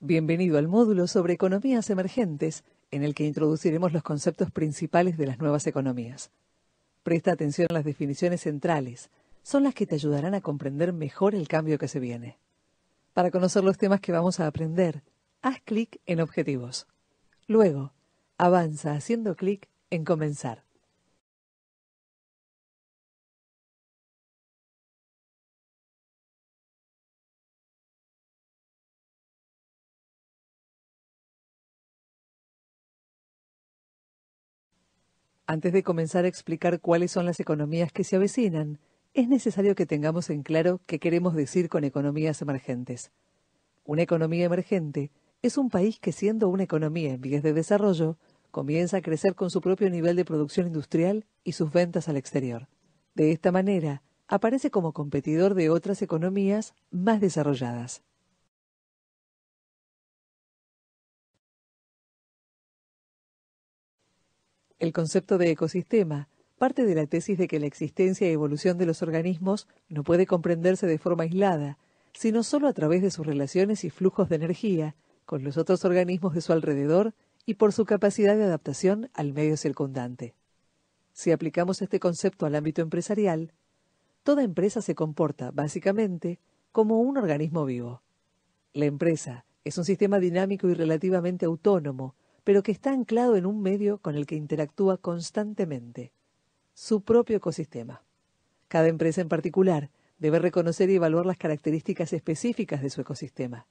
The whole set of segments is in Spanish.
Bienvenido al módulo sobre economías emergentes, en el que introduciremos los conceptos principales de las nuevas economías. Presta atención a las definiciones centrales, son las que te ayudarán a comprender mejor el cambio que se viene. Para conocer los temas que vamos a aprender, haz clic en Objetivos. Luego, avanza haciendo clic en Comenzar. Antes de comenzar a explicar cuáles son las economías que se avecinan, es necesario que tengamos en claro qué queremos decir con economías emergentes. Una economía emergente es un país que siendo una economía en vías de desarrollo, comienza a crecer con su propio nivel de producción industrial y sus ventas al exterior. De esta manera, aparece como competidor de otras economías más desarrolladas. El concepto de ecosistema parte de la tesis de que la existencia y evolución de los organismos no puede comprenderse de forma aislada, sino solo a través de sus relaciones y flujos de energía con los otros organismos de su alrededor y por su capacidad de adaptación al medio circundante. Si aplicamos este concepto al ámbito empresarial, toda empresa se comporta, básicamente, como un organismo vivo. La empresa es un sistema dinámico y relativamente autónomo, pero que está anclado en un medio con el que interactúa constantemente, su propio ecosistema. Cada empresa en particular debe reconocer y evaluar las características específicas de su ecosistema.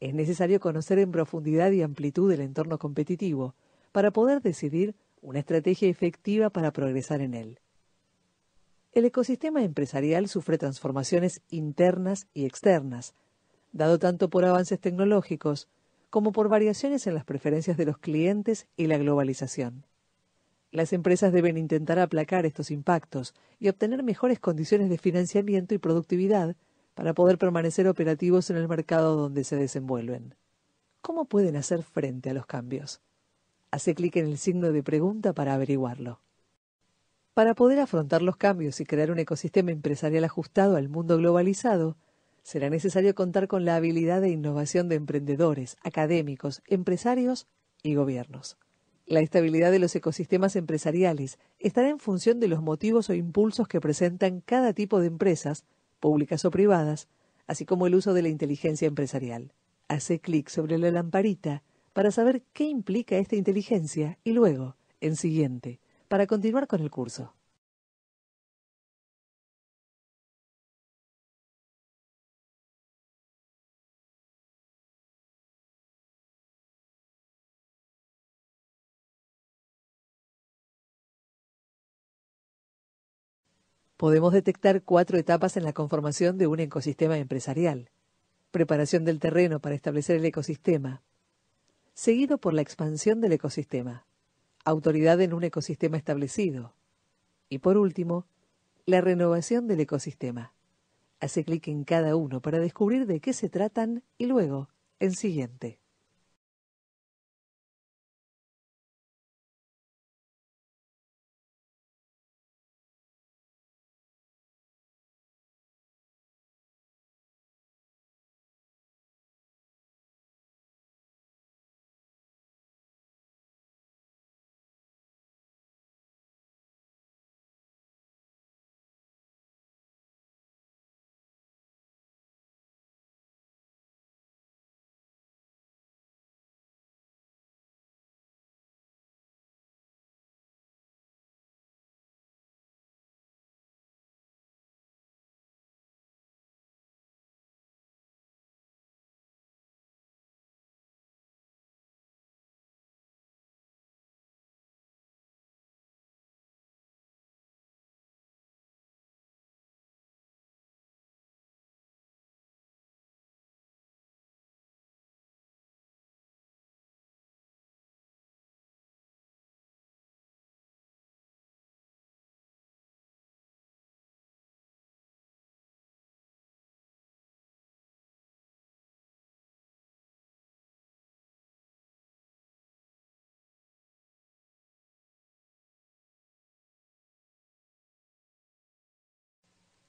Es necesario conocer en profundidad y amplitud el entorno competitivo para poder decidir una estrategia efectiva para progresar en él. El ecosistema empresarial sufre transformaciones internas y externas, dado tanto por avances tecnológicos como por variaciones en las preferencias de los clientes y la globalización. Las empresas deben intentar aplacar estos impactos y obtener mejores condiciones de financiamiento y productividad para poder permanecer operativos en el mercado donde se desenvuelven. ¿Cómo pueden hacer frente a los cambios? Hace clic en el signo de pregunta para averiguarlo. Para poder afrontar los cambios y crear un ecosistema empresarial ajustado al mundo globalizado, será necesario contar con la habilidad de innovación de emprendedores, académicos, empresarios y gobiernos. La estabilidad de los ecosistemas empresariales estará en función de los motivos o impulsos que presentan cada tipo de empresas, públicas o privadas, así como el uso de la inteligencia empresarial. Hace clic sobre la lamparita para saber qué implica esta inteligencia y luego, en siguiente, para continuar con el curso. podemos detectar cuatro etapas en la conformación de un ecosistema empresarial. Preparación del terreno para establecer el ecosistema, seguido por la expansión del ecosistema, autoridad en un ecosistema establecido, y por último, la renovación del ecosistema. Hace clic en cada uno para descubrir de qué se tratan y luego, en siguiente.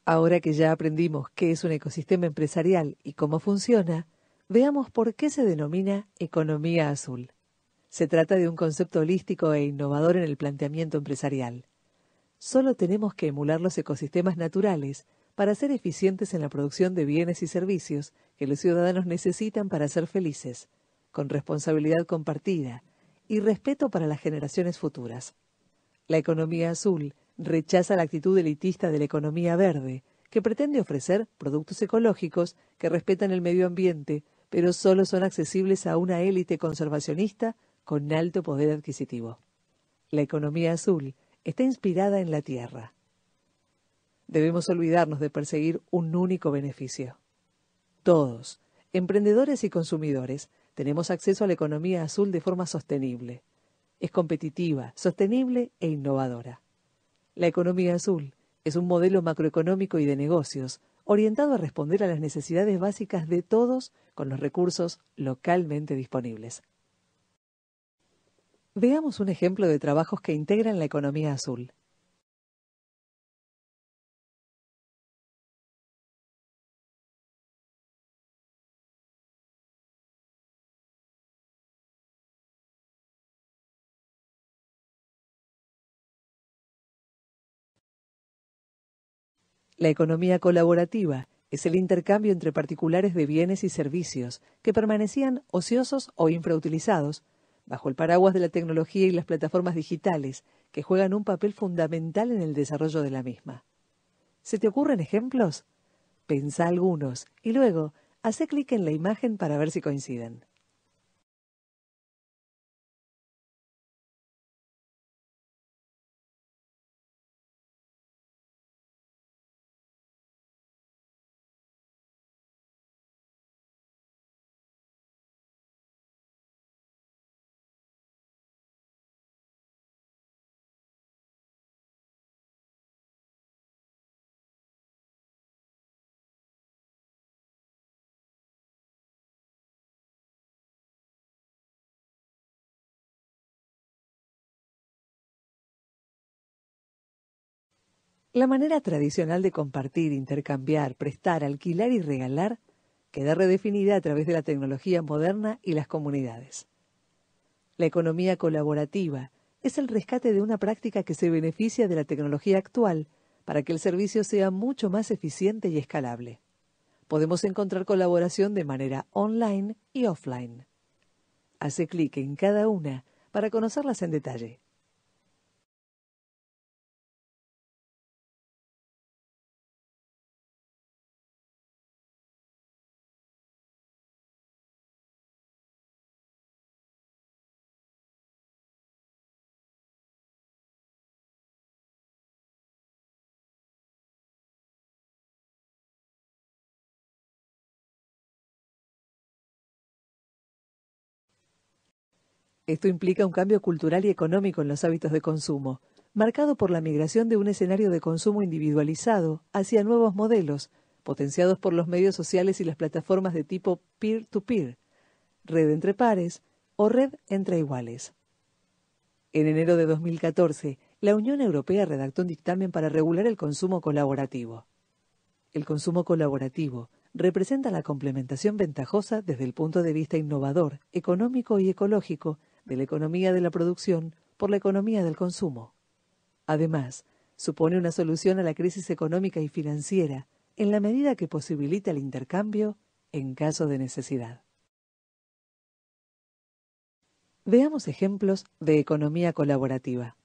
Ahora que ya aprendimos qué es un ecosistema empresarial y cómo funciona, veamos por qué se denomina economía azul. Se trata de un concepto holístico e innovador en el planteamiento empresarial. Solo tenemos que emular los ecosistemas naturales para ser eficientes en la producción de bienes y servicios que los ciudadanos necesitan para ser felices, con responsabilidad compartida y respeto para las generaciones futuras. La economía azul rechaza la actitud elitista de la economía verde, que pretende ofrecer productos ecológicos que respetan el medio ambiente, pero solo son accesibles a una élite conservacionista con alto poder adquisitivo. La economía azul está inspirada en la tierra. Debemos olvidarnos de perseguir un único beneficio. Todos, emprendedores y consumidores, tenemos acceso a la economía azul de forma sostenible. Es competitiva, sostenible e innovadora. La economía azul es un modelo macroeconómico y de negocios orientado a responder a las necesidades básicas de todos con los recursos localmente disponibles. Veamos un ejemplo de trabajos que integran la economía azul. La economía colaborativa es el intercambio entre particulares de bienes y servicios que permanecían ociosos o infrautilizados bajo el paraguas de la tecnología y las plataformas digitales que juegan un papel fundamental en el desarrollo de la misma. ¿Se te ocurren ejemplos? Pensa algunos y luego hace clic en la imagen para ver si coinciden. La manera tradicional de compartir, intercambiar, prestar, alquilar y regalar queda redefinida a través de la tecnología moderna y las comunidades. La economía colaborativa es el rescate de una práctica que se beneficia de la tecnología actual para que el servicio sea mucho más eficiente y escalable. Podemos encontrar colaboración de manera online y offline. Hace clic en cada una para conocerlas en detalle. Esto implica un cambio cultural y económico en los hábitos de consumo, marcado por la migración de un escenario de consumo individualizado hacia nuevos modelos, potenciados por los medios sociales y las plataformas de tipo peer-to-peer, red entre pares o red entre iguales. En enero de 2014, la Unión Europea redactó un dictamen para regular el consumo colaborativo. El consumo colaborativo representa la complementación ventajosa desde el punto de vista innovador, económico y ecológico de la economía de la producción por la economía del consumo. Además, supone una solución a la crisis económica y financiera en la medida que posibilita el intercambio en caso de necesidad. Veamos ejemplos de economía colaborativa.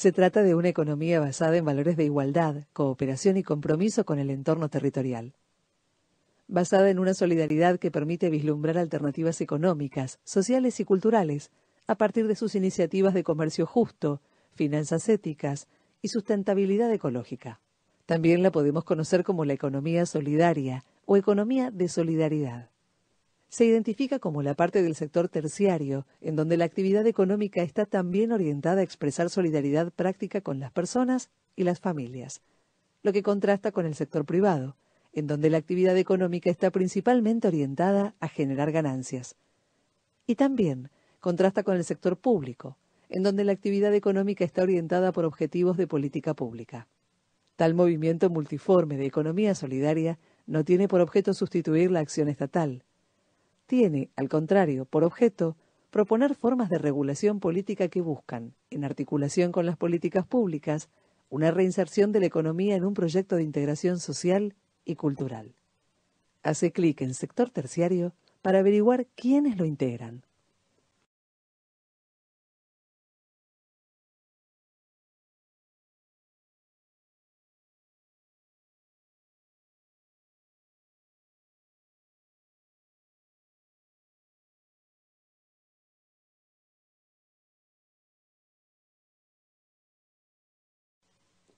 Se trata de una economía basada en valores de igualdad, cooperación y compromiso con el entorno territorial. Basada en una solidaridad que permite vislumbrar alternativas económicas, sociales y culturales, a partir de sus iniciativas de comercio justo, finanzas éticas y sustentabilidad ecológica. También la podemos conocer como la economía solidaria o economía de solidaridad se identifica como la parte del sector terciario, en donde la actividad económica está también orientada a expresar solidaridad práctica con las personas y las familias, lo que contrasta con el sector privado, en donde la actividad económica está principalmente orientada a generar ganancias. Y también contrasta con el sector público, en donde la actividad económica está orientada por objetivos de política pública. Tal movimiento multiforme de economía solidaria no tiene por objeto sustituir la acción estatal, tiene, al contrario, por objeto proponer formas de regulación política que buscan, en articulación con las políticas públicas, una reinserción de la economía en un proyecto de integración social y cultural. Hace clic en sector terciario para averiguar quiénes lo integran.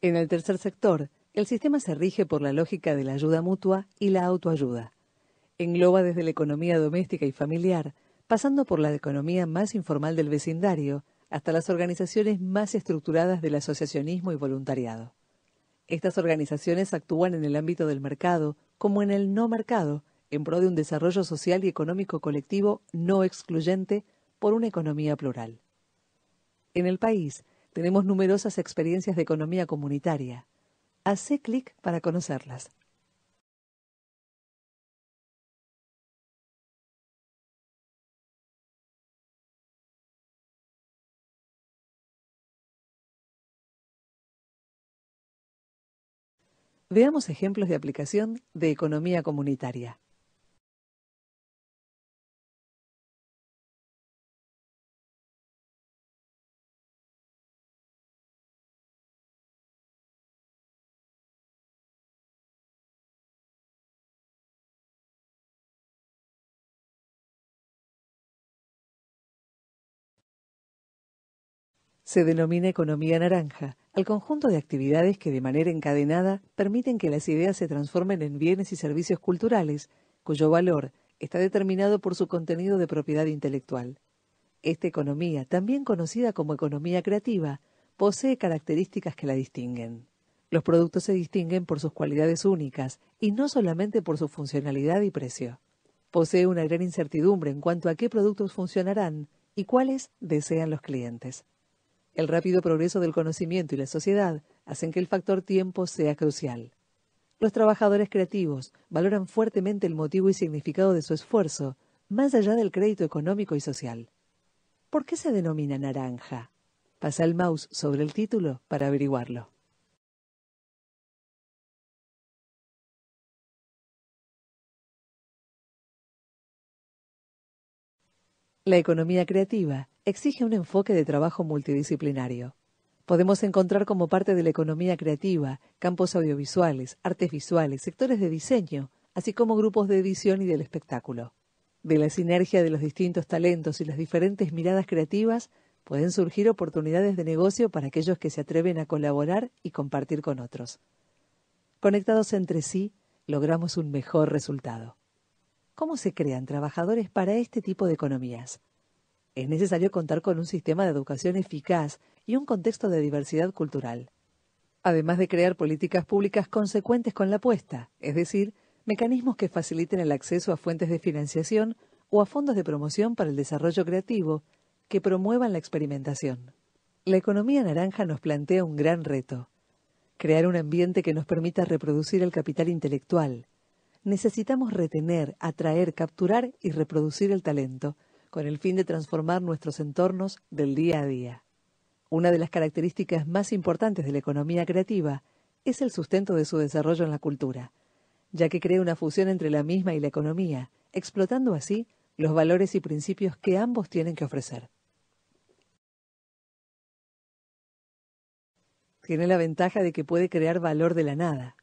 En el tercer sector, el sistema se rige por la lógica de la ayuda mutua y la autoayuda. Engloba desde la economía doméstica y familiar, pasando por la economía más informal del vecindario, hasta las organizaciones más estructuradas del asociacionismo y voluntariado. Estas organizaciones actúan en el ámbito del mercado como en el no mercado, en pro de un desarrollo social y económico colectivo no excluyente por una economía plural. En el país, tenemos numerosas experiencias de economía comunitaria. Hacé clic para conocerlas. Veamos ejemplos de aplicación de economía comunitaria. Se denomina economía naranja al conjunto de actividades que de manera encadenada permiten que las ideas se transformen en bienes y servicios culturales, cuyo valor está determinado por su contenido de propiedad intelectual. Esta economía, también conocida como economía creativa, posee características que la distinguen. Los productos se distinguen por sus cualidades únicas y no solamente por su funcionalidad y precio. Posee una gran incertidumbre en cuanto a qué productos funcionarán y cuáles desean los clientes. El rápido progreso del conocimiento y la sociedad hacen que el factor tiempo sea crucial. Los trabajadores creativos valoran fuertemente el motivo y significado de su esfuerzo, más allá del crédito económico y social. ¿Por qué se denomina naranja? Pasa el mouse sobre el título para averiguarlo. La economía creativa exige un enfoque de trabajo multidisciplinario. Podemos encontrar como parte de la economía creativa campos audiovisuales, artes visuales, sectores de diseño, así como grupos de edición y del espectáculo. De la sinergia de los distintos talentos y las diferentes miradas creativas pueden surgir oportunidades de negocio para aquellos que se atreven a colaborar y compartir con otros. Conectados entre sí, logramos un mejor resultado. ¿Cómo se crean trabajadores para este tipo de economías? es necesario contar con un sistema de educación eficaz y un contexto de diversidad cultural, además de crear políticas públicas consecuentes con la apuesta, es decir, mecanismos que faciliten el acceso a fuentes de financiación o a fondos de promoción para el desarrollo creativo que promuevan la experimentación. La economía naranja nos plantea un gran reto, crear un ambiente que nos permita reproducir el capital intelectual. Necesitamos retener, atraer, capturar y reproducir el talento, con el fin de transformar nuestros entornos del día a día. Una de las características más importantes de la economía creativa es el sustento de su desarrollo en la cultura, ya que crea una fusión entre la misma y la economía, explotando así los valores y principios que ambos tienen que ofrecer. Tiene la ventaja de que puede crear valor de la nada.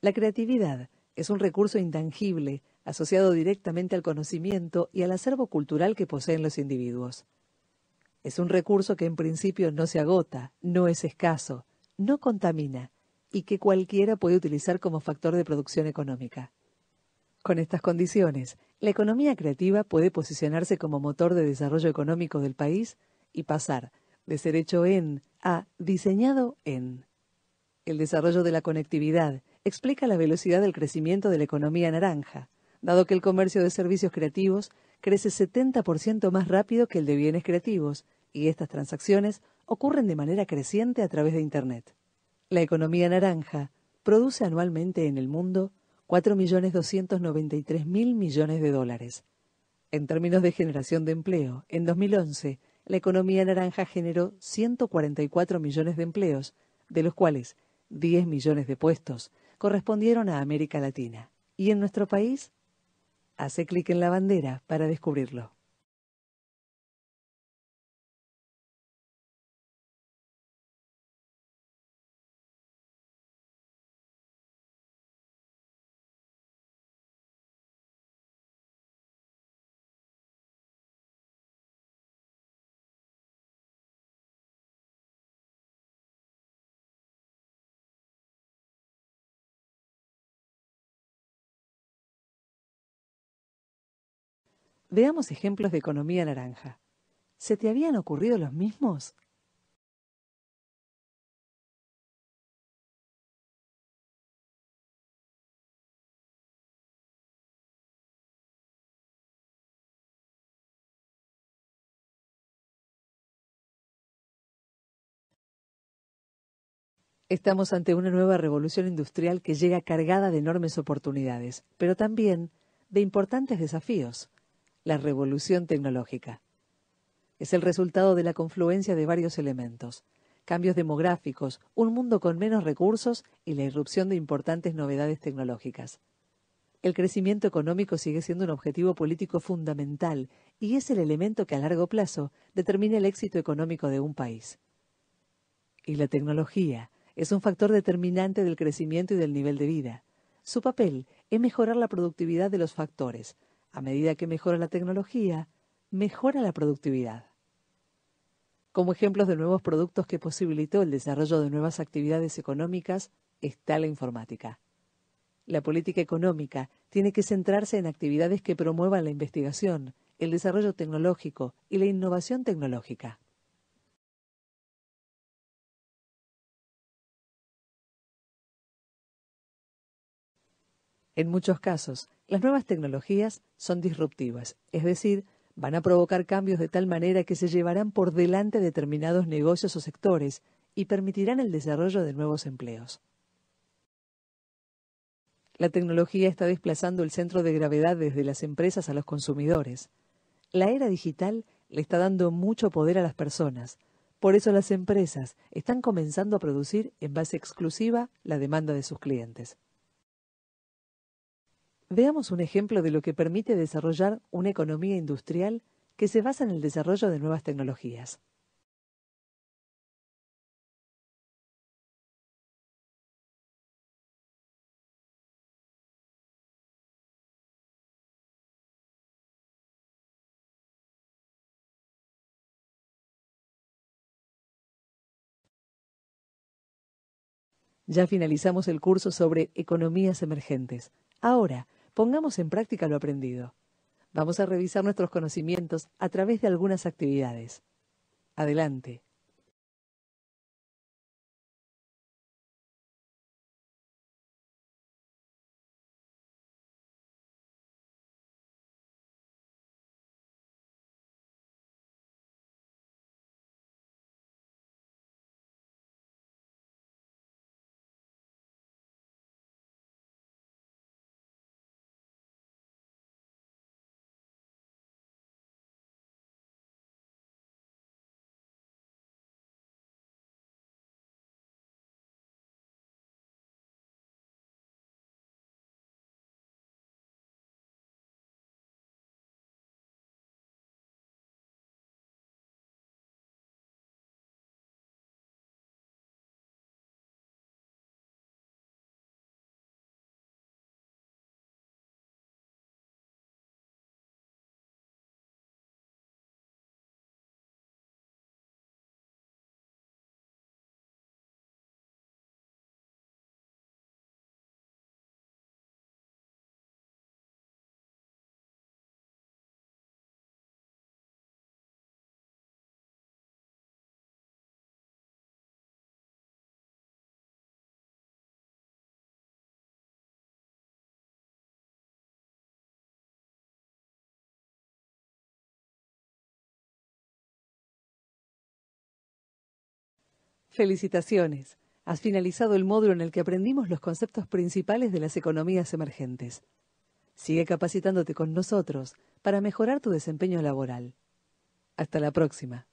La creatividad es un recurso intangible asociado directamente al conocimiento y al acervo cultural que poseen los individuos. Es un recurso que en principio no se agota, no es escaso, no contamina y que cualquiera puede utilizar como factor de producción económica. Con estas condiciones, la economía creativa puede posicionarse como motor de desarrollo económico del país y pasar de ser hecho en a diseñado en. El desarrollo de la conectividad explica la velocidad del crecimiento de la economía naranja, dado que el comercio de servicios creativos crece 70% más rápido que el de bienes creativos, y estas transacciones ocurren de manera creciente a través de Internet. La economía naranja produce anualmente en el mundo 4.293.000 millones de dólares. En términos de generación de empleo, en 2011, la economía naranja generó 144 millones de empleos, de los cuales 10 millones de puestos correspondieron a América Latina. Y en nuestro país, Hace clic en la bandera para descubrirlo. Veamos ejemplos de economía naranja. ¿Se te habían ocurrido los mismos? Estamos ante una nueva revolución industrial que llega cargada de enormes oportunidades, pero también de importantes desafíos la revolución tecnológica. Es el resultado de la confluencia de varios elementos, cambios demográficos, un mundo con menos recursos y la irrupción de importantes novedades tecnológicas. El crecimiento económico sigue siendo un objetivo político fundamental y es el elemento que a largo plazo determina el éxito económico de un país. Y la tecnología es un factor determinante del crecimiento y del nivel de vida. Su papel es mejorar la productividad de los factores, a medida que mejora la tecnología, mejora la productividad. Como ejemplos de nuevos productos que posibilitó el desarrollo de nuevas actividades económicas está la informática. La política económica tiene que centrarse en actividades que promuevan la investigación, el desarrollo tecnológico y la innovación tecnológica. En muchos casos, las nuevas tecnologías son disruptivas, es decir, van a provocar cambios de tal manera que se llevarán por delante determinados negocios o sectores y permitirán el desarrollo de nuevos empleos. La tecnología está desplazando el centro de gravedad desde las empresas a los consumidores. La era digital le está dando mucho poder a las personas. Por eso las empresas están comenzando a producir en base exclusiva la demanda de sus clientes. Veamos un ejemplo de lo que permite desarrollar una economía industrial que se basa en el desarrollo de nuevas tecnologías. Ya finalizamos el curso sobre economías emergentes. Ahora, pongamos en práctica lo aprendido. Vamos a revisar nuestros conocimientos a través de algunas actividades. Adelante. Felicitaciones. Has finalizado el módulo en el que aprendimos los conceptos principales de las economías emergentes. Sigue capacitándote con nosotros para mejorar tu desempeño laboral. Hasta la próxima.